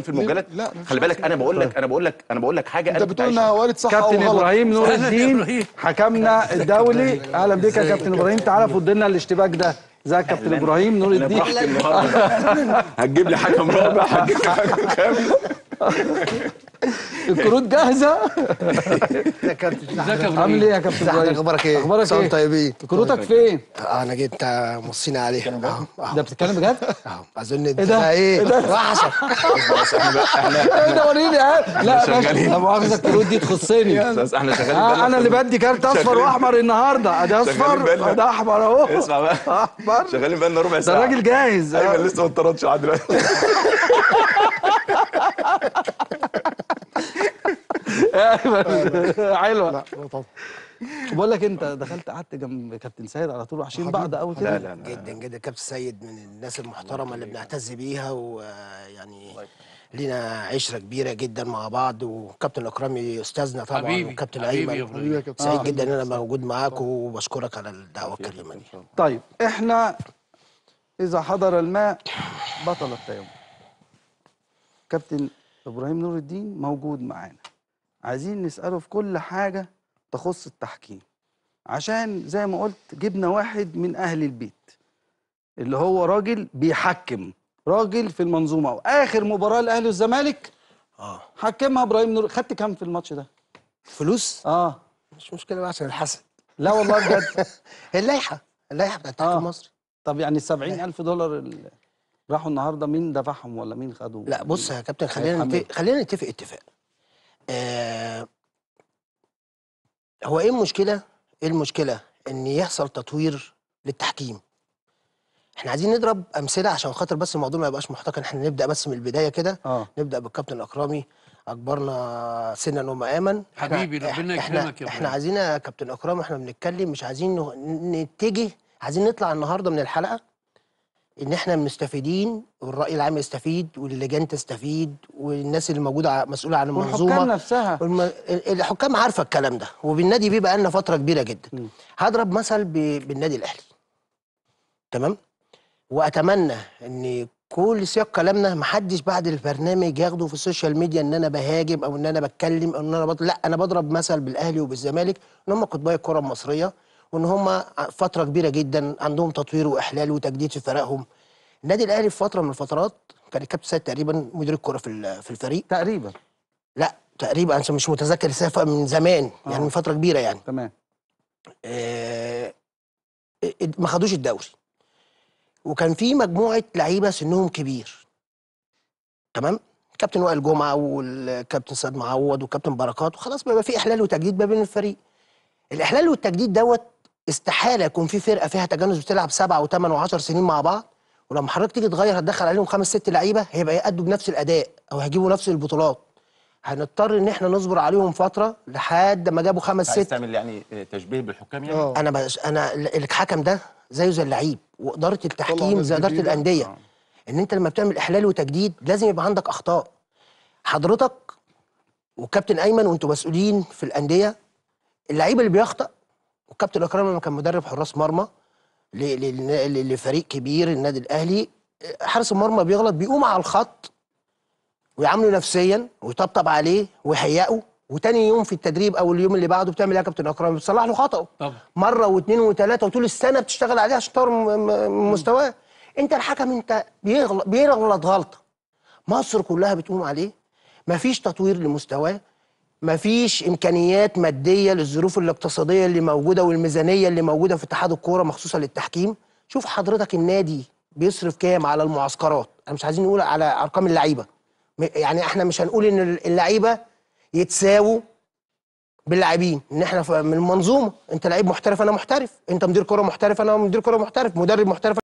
في المجالات لا خلي بالك انا بقول لك آه. انا بقول لك انا بقول لك حاجه انت بتقول انها وارد صح كابتن ابراهيم نور الدين حكمنا الدولي اهلا بيك يا كابتن ابراهيم تعالى فض لنا الاشتباك ده ازيك يا كابتن ابراهيم نور الدين هتجيب لي حكم رابع هتجيب لي حكم كامل الكروت جاهزه يا كابتن عامل ايه يا كابتن ازيك اخبارك ايه اخبارك ايه طيبين كروتك طيب. فين انا جيت آه، موصينا عليها ده بتتكلم بجد اه اظن انت ايه وحشك إيه؟, إيه, إيه, ايه ده وريني لا لا مؤاخذه الكروت دي تخصني احنا شغالين آه، انا اللي بدي كارت اصفر واحمر النهارده ده اصفر ده احمر اهو اسمع بقى احمر شغالين بقى لنا ربع ساعه ده الراجل جاهز ايوه لسه ما اتطردش لحد دلوقتي أيوة. حلوه لا طبعا بقول لك انت دخلت قعدت جنب كابتن سيد على طول وحشين بعض قوي كده لا لا جدا جدا كابتن سيد من الناس المحترمه اللي بنعتز بيها ويعني طيب. لينا عشره كبيره جدا مع بعض وكابتن اكرامي استاذنا طبعا حبيبي وكابتن ايمن سعيد جدا ان انا موجود معاك وبشكرك على الدعوه الكريمه دي طيب احنا اذا حضر الماء بطل التيمم كابتن ابراهيم نور الدين موجود معانا عايزين نساله في كل حاجه تخص التحكيم عشان زي ما قلت جبنا واحد من اهل البيت اللي هو راجل بيحكم راجل في المنظومه واخر مباراه الاهلي والزمالك اه حكمها ابراهيم نور خدت كام في الماتش ده فلوس اه مش مشكله بقى عشان الحسد لا والله بجد اللائحه اللائحه بتاعت التحكيم آه. مصر طب يعني ال 70000 دولار اللي راحوا النهارده مين دفعهم ولا مين خدهم لا بص يا كابتن آه، خلينا خلينا نتفق اتفاق آه هو ايه المشكله ايه المشكله ان يحصل تطوير للتحكيم احنا عايزين نضرب امثله عشان خاطر بس الموضوع ما يبقاش محتكر احنا نبدا بس من البدايه كده آه. نبدا بالكابتن اكرامي اكبرنا سنا وما امن حبيبي ربنا يكرمك يا احنا عايزين يا كابتن اكرامي احنا بنتكلم مش عايزين نتجه عايزين نطلع النهارده من الحلقه ان احنا مستفيدين والراي العام يستفيد واللجان تستفيد والناس اللي موجوده مسؤوله عن المنظومه والحكام نفسها والم... الحكام عارفه الكلام ده وبالنادي بيبقى لنا فتره كبيره جدا م. هضرب مثل ب... بالنادي الاهلي تمام واتمنى ان كل سياق كلامنا محدش بعد البرنامج ياخده في السوشيال ميديا ان انا بهاجم او ان انا بتكلم او ان انا بط... لا انا بضرب مثل بالاهلي وبالزمالك ان هم قطبي الكره المصريه وان هم فتره كبيره جدا عندهم تطوير واحلال وتجديد في فرقهم النادي الاهلي في فتره من الفترات كان الكابتن سيد تقريبا مدير الكره في في الفريق تقريبا لا تقريبا انا مش متذكر السالفه من زمان يعني يعني من فتره كبيره يعني تمام آه ما خدوش الدوري وكان في مجموعه لعيبه سنهم كبير تمام كابتن وائل جمعه والكابتن سيد معوض وكابتن بركات وخلاص بقى في احلال وتجديد ما بين الفريق الاحلال والتجديد دوت استحاله يكون في فرقه فيها تجانس بتلعب سبعه وثمان و10 سنين مع بعض ولما حضرتك تيجي تغير هتدخل عليهم خمس ست لعيبه هيبقى يأدوا بنفس الاداء او هيجيبوا نفس البطولات هنضطر ان احنا نصبر عليهم فتره لحد ما جابوا خمس ست تعمل يعني تشبيه بالحكام يعني أوه. انا بس انا الحكم ده زيه زي اللعيب واداره التحكيم زي اداره الانديه أوه. ان انت لما بتعمل احلال وتجديد لازم يبقى عندك اخطاء حضرتك وكابتن ايمن وانتم مسؤولين في الانديه اللعيب اللي بيخطأ وكابتن اكرم لما كان مدرب حراس مرمى لفريق كبير النادي الاهلي حارس المرمى بيغلط بيقوم على الخط ويعامله نفسيا ويطبطب عليه ويهيئه وتاني يوم في التدريب او اليوم اللي بعده بتعمل ايه يا كابتن اكرم بتصلح له خطأه طبعا مره واثنين وثلاثه وطول السنه بتشتغل عليه عشان تطور مستواه انت الحكم انت بيغلط بيغلط غلطه مصر كلها بتقوم عليه مفيش تطوير لمستواه مفيش امكانيات ماديه للظروف الاقتصاديه اللي موجوده والميزانيه اللي موجوده في اتحاد الكوره مخصوصه للتحكيم شوف حضرتك النادي بيصرف كام على المعسكرات انا مش عايزين نقول على ارقام اللعيبه يعني احنا مش هنقول ان اللعيبه يتساووا باللاعبين ان احنا من المنظومه انت لعيب محترف انا محترف انت مدير كره محترف انا مدير كره محترف مدرب محترف